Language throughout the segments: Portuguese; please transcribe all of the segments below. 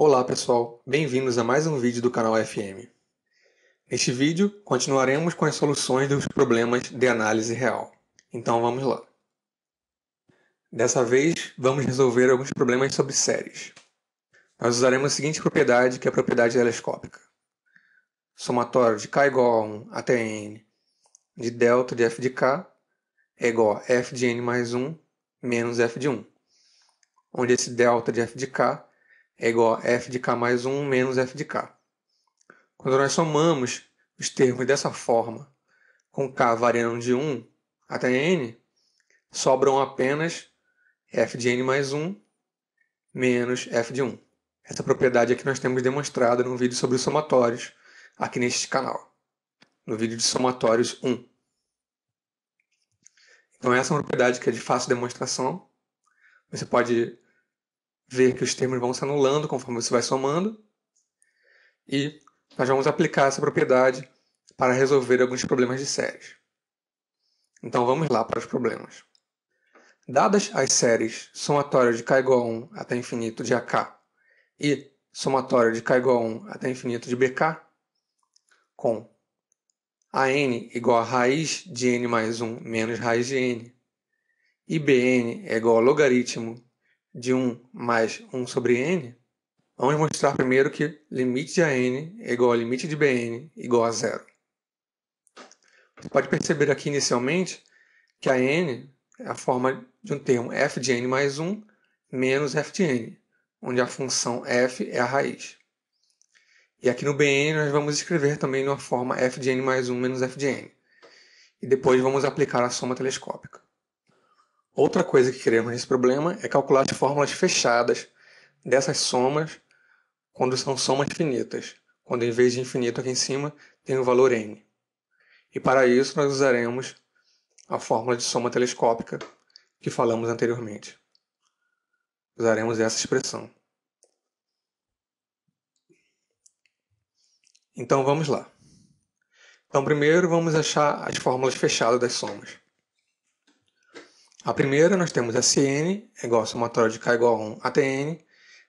Olá pessoal, bem-vindos a mais um vídeo do canal FM. Neste vídeo, continuaremos com as soluções dos problemas de análise real. Então vamos lá. Dessa vez, vamos resolver alguns problemas sobre séries. Nós usaremos a seguinte propriedade, que é a propriedade telescópica. Somatório de K igual a 1 até N de delta de F de K é igual a F de N mais 1 menos F de 1, onde esse delta de F de K é igual a f de k mais 1 menos f de k. Quando nós somamos os termos dessa forma, com k variando de 1 até n, sobram apenas f de n mais 1 menos f de 1. Essa propriedade é que nós temos demonstrado no vídeo sobre somatórios, aqui neste canal, no vídeo de somatórios 1. Então essa é uma propriedade que é de fácil demonstração. Você pode ver que os termos vão se anulando conforme você vai somando. E nós vamos aplicar essa propriedade para resolver alguns problemas de séries. Então vamos lá para os problemas. Dadas as séries somatória de k igual a 1 até infinito de AK e somatória de k igual a 1 até infinito de BK, com a n igual a raiz de n mais 1 menos raiz de n, e bn é igual a logaritmo de 1 mais 1 sobre n, vamos mostrar primeiro que limite de AN é igual a limite de BN igual a zero. Você pode perceber aqui inicialmente que a n é a forma de um termo f de n mais 1 menos f de n, onde a função f é a raiz. E aqui no bn nós vamos escrever também uma forma f de n mais 1 menos f de n. E depois vamos aplicar a soma telescópica. Outra coisa que queremos nesse problema é calcular as fórmulas fechadas dessas somas quando são somas finitas, quando em vez de infinito aqui em cima tem o valor n. E para isso nós usaremos a fórmula de soma telescópica que falamos anteriormente. Usaremos essa expressão. Então vamos lá. Então primeiro vamos achar as fórmulas fechadas das somas. A primeira nós temos Sn é igual a somatório de K igual a 1 até n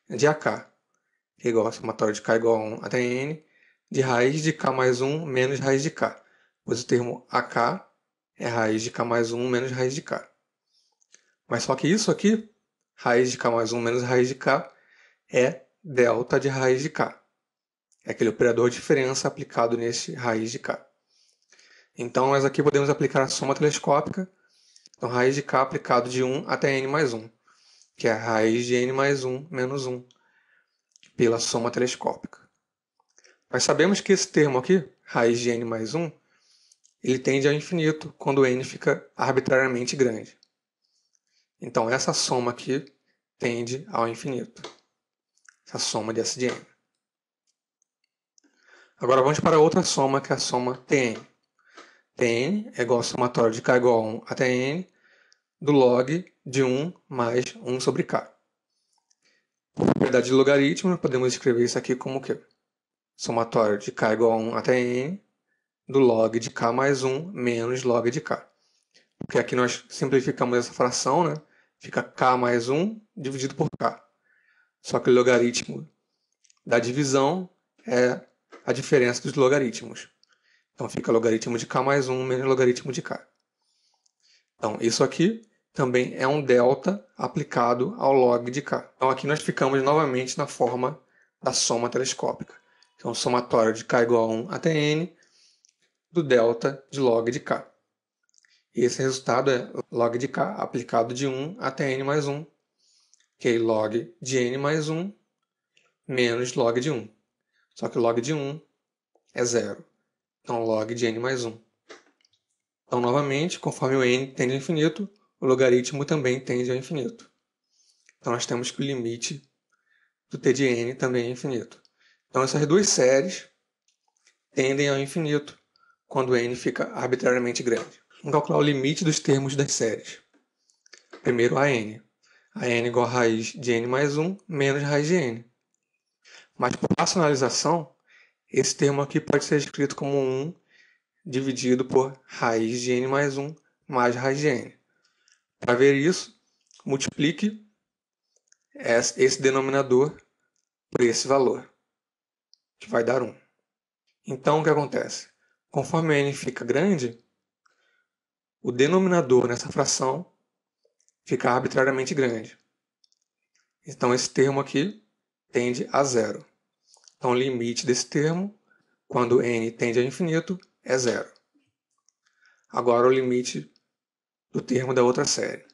de AK, que é igual a somatório de K igual a 1 até n de raiz de K mais 1 menos raiz de K, pois o termo AK é raiz de K mais 1 menos raiz de K. Mas só que isso aqui, raiz de K mais 1 menos raiz de K, é delta de raiz de K. É aquele operador de diferença aplicado neste raiz de K. Então, nós aqui podemos aplicar a soma telescópica então, raiz de k aplicado de 1 até n mais 1, que é a raiz de n mais 1 menos 1, pela soma telescópica. Nós sabemos que esse termo aqui, raiz de n mais 1, ele tende ao infinito quando n fica arbitrariamente grande. Então, essa soma aqui tende ao infinito. Essa soma de S de n. Agora vamos para outra soma, que é a soma Tn. Tn é igual ao somatório de k igual a 1 até n do log de 1 mais 1 sobre k. Por propriedade de logaritmo, podemos escrever isso aqui como o quê? Somatório de k igual a 1 até n do log de k mais 1 menos log de k. Porque aqui nós simplificamos essa fração, né? Fica k mais 1 dividido por k. Só que o logaritmo da divisão é a diferença dos logaritmos. Então fica logaritmo de k mais 1 menos logaritmo de k. Então isso aqui também é um delta aplicado ao log de k. Então aqui nós ficamos novamente na forma da soma telescópica. Então somatório de k igual a 1 até n do delta de log de k. E esse resultado é log de k aplicado de 1 até n mais 1, que é log de n mais 1 menos log de 1. Só que log de 1 é zero. Então, log de n mais 1. Então, novamente, conforme o n tende ao infinito, o logaritmo também tende ao infinito. Então, nós temos que o limite do t de n também é infinito. Então, essas duas séries tendem ao infinito quando n fica arbitrariamente grande. Vamos calcular o limite dos termos das séries. Primeiro, a n. a n igual a raiz de n mais 1 menos raiz de n. Mas, por racionalização, esse termo aqui pode ser escrito como 1 dividido por raiz de n mais 1 mais raiz de n. Para ver isso, multiplique esse denominador por esse valor, que vai dar 1. Então, o que acontece? Conforme n fica grande, o denominador nessa fração fica arbitrariamente grande. Então, esse termo aqui tende a zero. Então, é o limite desse termo, quando n tende a infinito, é zero. Agora, o limite do termo da outra série.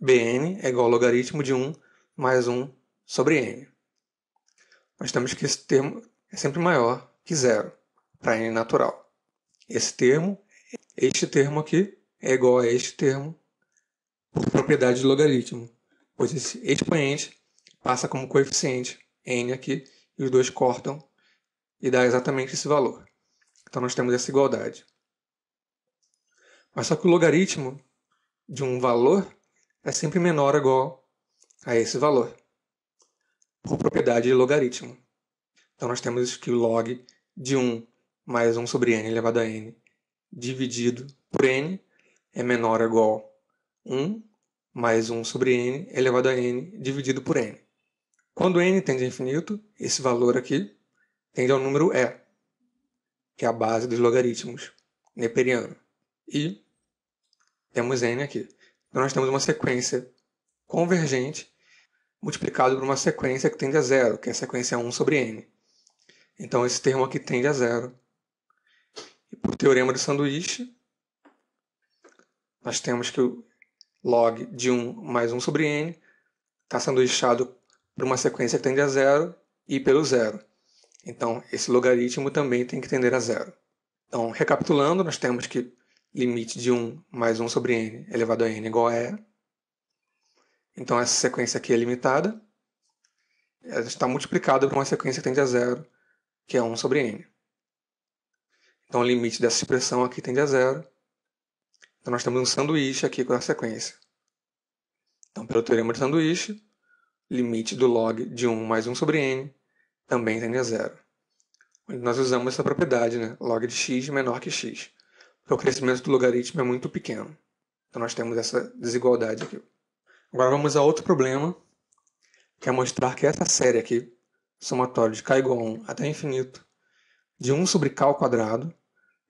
bn é igual ao logaritmo de 1 mais 1 sobre n. Nós temos que esse termo é sempre maior que zero para n natural. Esse termo, este termo aqui, é igual a este termo por propriedade de logaritmo, pois esse expoente passa como coeficiente N aqui, e os dois cortam e dá exatamente esse valor. Então nós temos essa igualdade. Mas só que o logaritmo de um valor é sempre menor ou igual a esse valor, por propriedade de logaritmo. Então nós temos que o log de 1 mais 1 sobre n elevado a n dividido por n é menor ou igual a 1 mais 1 sobre n elevado a n dividido por n. Quando n tende a infinito, esse valor aqui tende ao número E, que é a base dos logaritmos neperiano. E temos n aqui. Então nós temos uma sequência convergente multiplicado por uma sequência que tende a zero, que é a sequência 1 sobre n. Então esse termo aqui tende a zero. E por teorema do sanduíche, nós temos que o log de 1 mais 1 sobre n está sanduichado para uma sequência que tende a zero e pelo zero. Então, esse logaritmo também tem que tender a zero. Então, recapitulando, nós temos que limite de 1 mais 1 sobre n elevado a n igual a e. Então, essa sequência aqui é limitada. Ela está multiplicada por uma sequência que tende a zero, que é 1 sobre n. Então, o limite dessa expressão aqui tende a zero. Então, nós temos um sanduíche aqui com a sequência. Então, pelo teorema de sanduíche, limite do log de 1 mais 1 sobre n, também tende a zero. Nós usamos essa propriedade, né? log de x menor que x, porque o crescimento do logaritmo é muito pequeno. Então nós temos essa desigualdade aqui. Agora vamos a outro problema, que é mostrar que essa série aqui, somatório de k igual a 1 até infinito, de 1 sobre k ao quadrado,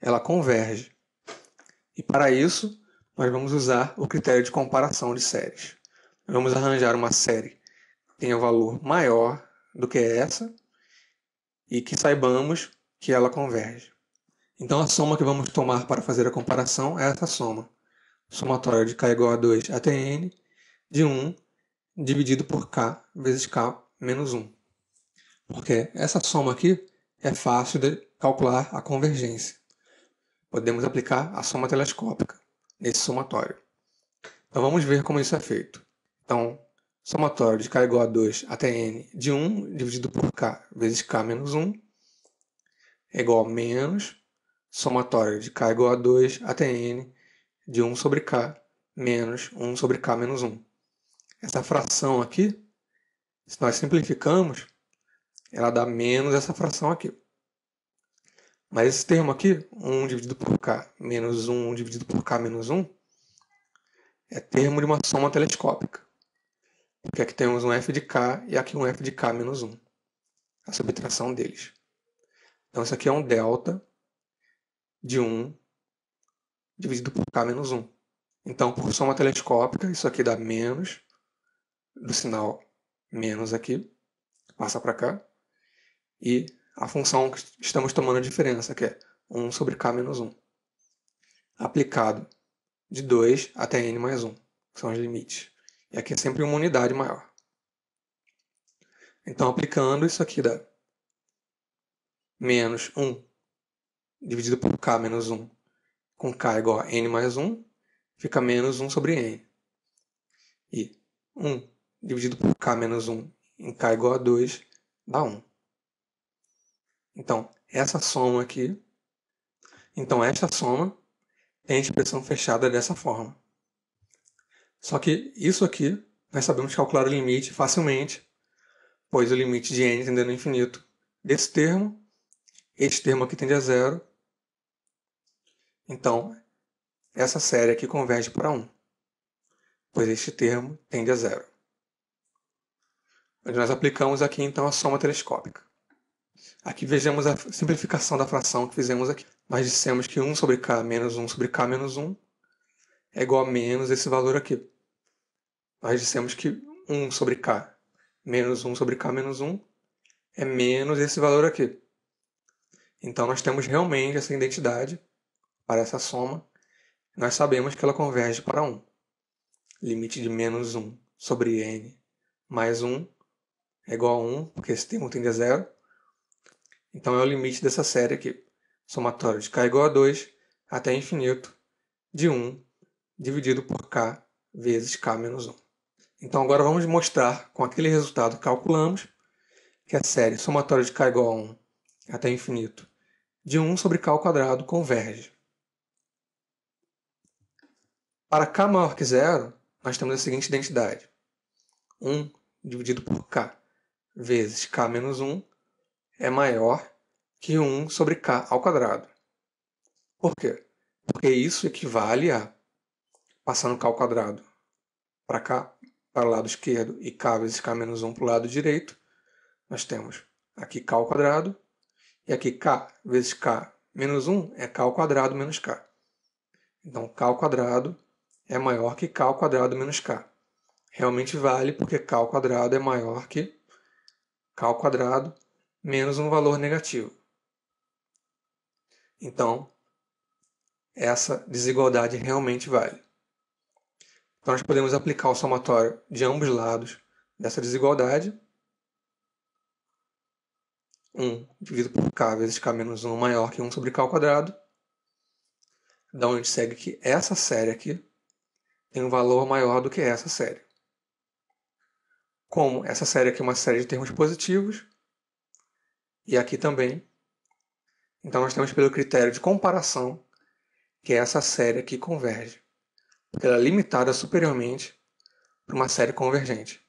ela converge. E para isso, nós vamos usar o critério de comparação de séries. vamos arranjar uma série tenha valor maior do que essa e que saibamos que ela converge. Então a soma que vamos tomar para fazer a comparação é essa soma. Somatório de k igual a 2 até n de 1 dividido por k vezes k menos 1. Porque essa soma aqui é fácil de calcular a convergência. Podemos aplicar a soma telescópica nesse somatório. Então vamos ver como isso é feito. Então, somatório de k igual a 2 até n de 1 dividido por k vezes k menos 1 é igual a menos somatório de k igual a 2 até n de 1 sobre k menos 1 sobre k menos 1. Essa fração aqui, se nós simplificamos, ela dá menos essa fração aqui. Mas esse termo aqui, 1 dividido por k menos 1 dividido por k menos 1, é termo de uma soma telescópica porque aqui é temos um f de k e aqui um f de k menos 1. A subtração deles. Então, isso aqui é um delta de 1 dividido por k menos 1. Então, por soma telescópica, isso aqui dá menos do sinal menos aqui, passa para cá, e a função que estamos tomando a diferença, que é 1 sobre k menos 1, aplicado de 2 até n mais 1, que são os limites. E aqui é sempre uma unidade maior. Então, aplicando, isso aqui dá menos 1 dividido por k menos 1, com k igual a n mais 1, fica menos 1 sobre n. E 1 dividido por k menos 1 em k igual a 2 dá 1. Então, essa soma aqui. Então, esta soma tem a expressão fechada dessa forma. Só que isso aqui nós sabemos calcular o limite facilmente, pois o limite de n tendendo a infinito desse termo, esse termo aqui tende a zero. Então, essa série aqui converge para 1, pois este termo tende a zero. Onde nós aplicamos aqui então a soma telescópica. Aqui vejamos a simplificação da fração que fizemos aqui. Nós dissemos que 1 sobre k menos 1 sobre k menos 1 é igual a menos esse valor aqui nós dissemos que 1 sobre k menos 1 sobre k menos 1 é menos esse valor aqui. Então, nós temos realmente essa identidade para essa soma. Nós sabemos que ela converge para 1. Limite de menos 1 sobre n mais 1 é igual a 1, porque esse termo tende a zero. Então, é o limite dessa série aqui. Somatório de k é igual a 2 até infinito de 1 dividido por k vezes k menos 1. Então agora vamos mostrar com aquele resultado que calculamos que é a série somatória de k igual a 1 até infinito de 1 sobre k ao quadrado converge. Para k maior que zero, nós temos a seguinte identidade. 1 dividido por k vezes k menos 1 é maior que 1 sobre k ao quadrado. Por quê? Porque isso equivale a, passando k ao quadrado para cá, para o lado esquerdo e k esse K-1 menos para o lado direito, nós temos aqui K ao quadrado, e aqui K vezes K menos 1 é K ao quadrado menos K. Então, K ao quadrado é maior que K ao quadrado menos K. Realmente vale porque K ao quadrado é maior que K ao quadrado menos um valor negativo. Então, essa desigualdade realmente vale. Então, nós podemos aplicar o somatório de ambos lados dessa desigualdade. 1 dividido por k vezes k menos 1 maior que 1 sobre k ao quadrado. Da onde segue que essa série aqui tem um valor maior do que essa série. Como essa série aqui é uma série de termos positivos, e aqui também, então nós temos pelo critério de comparação que essa série aqui converge ela é limitada superiormente para uma série convergente.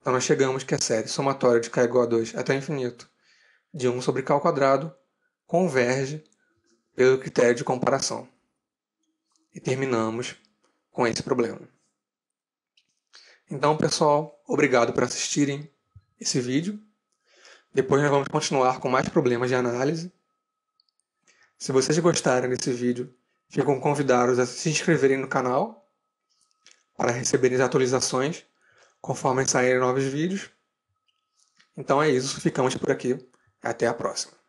Então nós chegamos que a série somatória de k igual a 2 até infinito de 1 sobre k ao quadrado converge pelo critério de comparação. E terminamos com esse problema. Então, pessoal, obrigado por assistirem esse vídeo. Depois nós vamos continuar com mais problemas de análise. Se vocês gostarem desse vídeo, ficam convidados a se inscreverem no canal para receberem as atualizações conforme saírem novos vídeos. Então é isso, ficamos por aqui. Até a próxima.